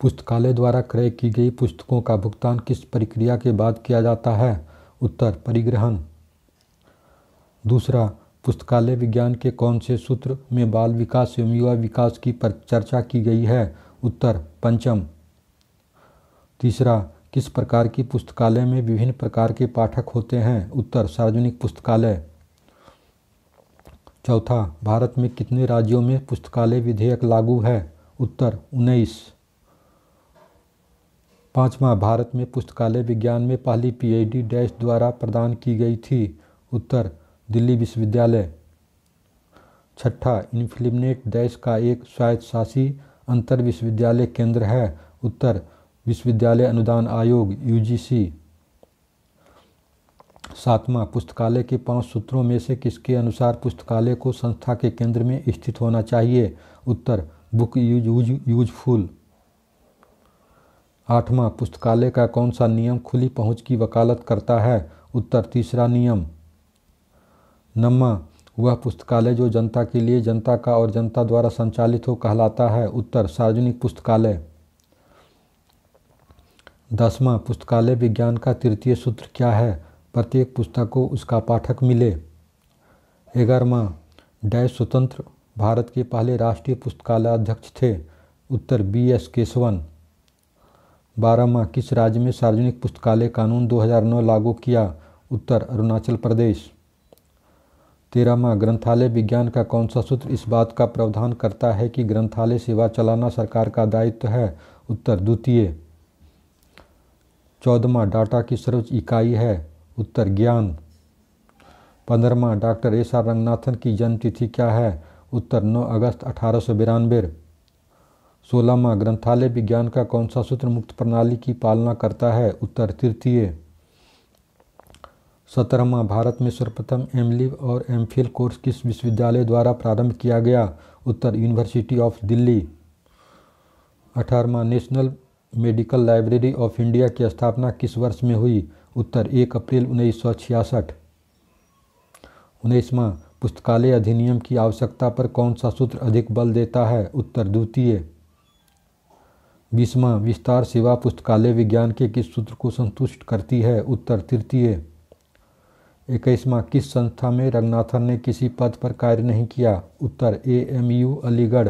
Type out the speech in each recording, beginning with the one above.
पुस्तकालय द्वारा क्रय की गई पुस्तकों का भुगतान किस प्रक्रिया के बाद किया जाता है उत्तर परिग्रहण दूसरा पुस्तकालय विज्ञान के कौन से सूत्र में बाल विकास एवं युवा विकास की पर चर्चा की गई है उत्तर पंचम तीसरा किस प्रकार की पुस्तकालय में विभिन्न प्रकार के पाठक होते हैं उत्तर सार्वजनिक पुस्तकालय चौथा भारत में कितने राज्यों में पुस्तकालय विधेयक लागू है उत्तर उन्नीस पाँचवा भारत में पुस्तकालय विज्ञान में पहली पीएचडी डैश द्वारा प्रदान की गई थी उत्तर दिल्ली विश्वविद्यालय छठा इनफिलिमिनेट डैश का एक स्वायत्तशासी अंतर विश्वविद्यालय केंद्र है उत्तर विश्वविद्यालय अनुदान आयोग यूजीसी सातवां पुस्तकालय के पांच सूत्रों में से किसके अनुसार पुस्तकालय को संस्था के केंद्र में स्थित होना चाहिए उत्तर बुक यूज यूजफुल यूज आठवां पुस्तकालय का कौन सा नियम खुली पहुंच की वकालत करता है उत्तर तीसरा नियम नम्मा वह पुस्तकालय जो जनता के लिए जनता का और जनता द्वारा संचालित हो कहलाता है उत्तर सार्वजनिक पुस्तकालय दसवां पुस्तकालय विज्ञान का तृतीय सूत्र क्या है प्रत्येक पुस्तक को उसका पाठक मिले ग्यारहवा डय स्वतंत्र भारत के पहले राष्ट्रीय पुस्तकालय अध्यक्ष थे उत्तर बी एस केशवन बारह माह किस राज्य में सार्वजनिक पुस्तकालय कानून 2009 लागू किया उत्तर अरुणाचल प्रदेश तेरह माह ग्रंथालय विज्ञान का कौन सा सूत्र इस बात का प्रावधान करता है कि ग्रंथालय सेवा चलाना सरकार का दायित्व है उत्तर द्वितीय चौदहवा डाटा की सर्वोच्च इकाई है उत्तर ज्ञान पंद्रहवा डॉक्टर एस आर रंगनाथन की जन्मतिथि क्या है उत्तर 9 अगस्त अठारह सौ सोलहवा ग्रंथालय विज्ञान का कौन सा सूत्र मुक्त प्रणाली की पालना करता है उत्तर तृतीय सत्रहवा भारत में सर्वप्रथम एम लिव और एम फिल कोर्स किस विश्वविद्यालय द्वारा प्रारंभ किया गया उत्तर यूनिवर्सिटी ऑफ दिल्ली अठारहवा national medical library of India की स्थापना किस वर्ष में हुई उत्तर एक अप्रैल उन्नीस सौ छियासठ उन्नीसवा पुस्तकालय अधिनियम की आवश्यकता पर कौन सा सूत्र अधिक बल देता है उत्तर द्वितीय बीसवा विस्तार सेवा पुस्तकालय विज्ञान के किस सूत्र को संतुष्ट करती है उत्तर तृतीय इक्कीसवां किस संस्था में रंगनाथन ने किसी पद पर कार्य नहीं किया उत्तर ए एम यू अलीगढ़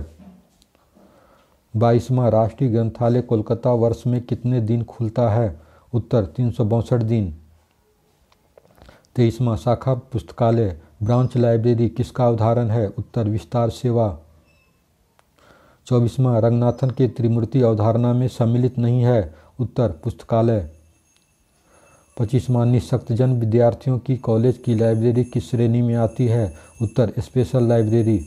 बाईसवां राष्ट्रीय ग्रंथालय कोलकाता वर्ष में कितने दिन खुलता है उत्तर तीन सौ बौसठ दिन तेईसवां शाखा पुस्तकालय ब्रांच लाइब्रेरी किसका उदाहरण है उत्तर विस्तार सेवा चौबीसवा रंगनाथन के त्रिमूर्ति अवधारणा में सम्मिलित नहीं है उत्तर पुस्तकालय पच्चीसवा निःशक्तजन विद्यार्थियों की कॉलेज की लाइब्रेरी किस श्रेणी में आती है उत्तर स्पेशल लाइब्रेरी